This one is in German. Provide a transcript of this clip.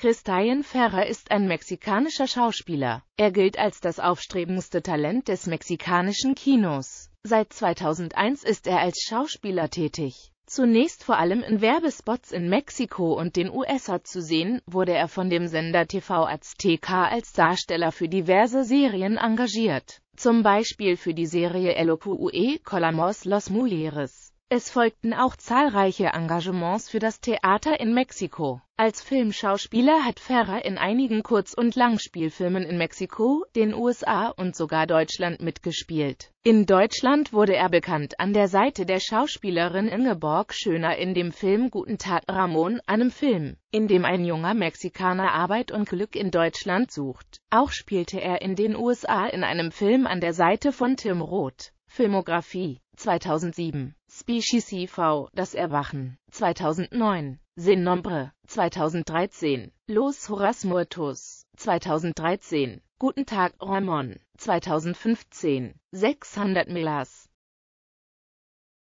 Christian Ferrer ist ein mexikanischer Schauspieler. Er gilt als das aufstrebendste Talent des mexikanischen Kinos. Seit 2001 ist er als Schauspieler tätig. Zunächst vor allem in Werbespots in Mexiko und den USA zu sehen, wurde er von dem Sender TV Azteca als Darsteller für diverse Serien engagiert. Zum Beispiel für die Serie El Opue Colamos Los Mulieres. Es folgten auch zahlreiche Engagements für das Theater in Mexiko. Als Filmschauspieler hat Ferrer in einigen Kurz- und Langspielfilmen in Mexiko, den USA und sogar Deutschland mitgespielt. In Deutschland wurde er bekannt an der Seite der Schauspielerin Ingeborg Schöner in dem Film Guten Tag Ramon, einem Film, in dem ein junger Mexikaner Arbeit und Glück in Deutschland sucht. Auch spielte er in den USA in einem Film an der Seite von Tim Roth. Filmografie 2007, Species IV, e Das Erwachen 2009, Sin Nombre 2013, Los Horas Muertos 2013, Guten Tag Ramon 2015, 600 Milas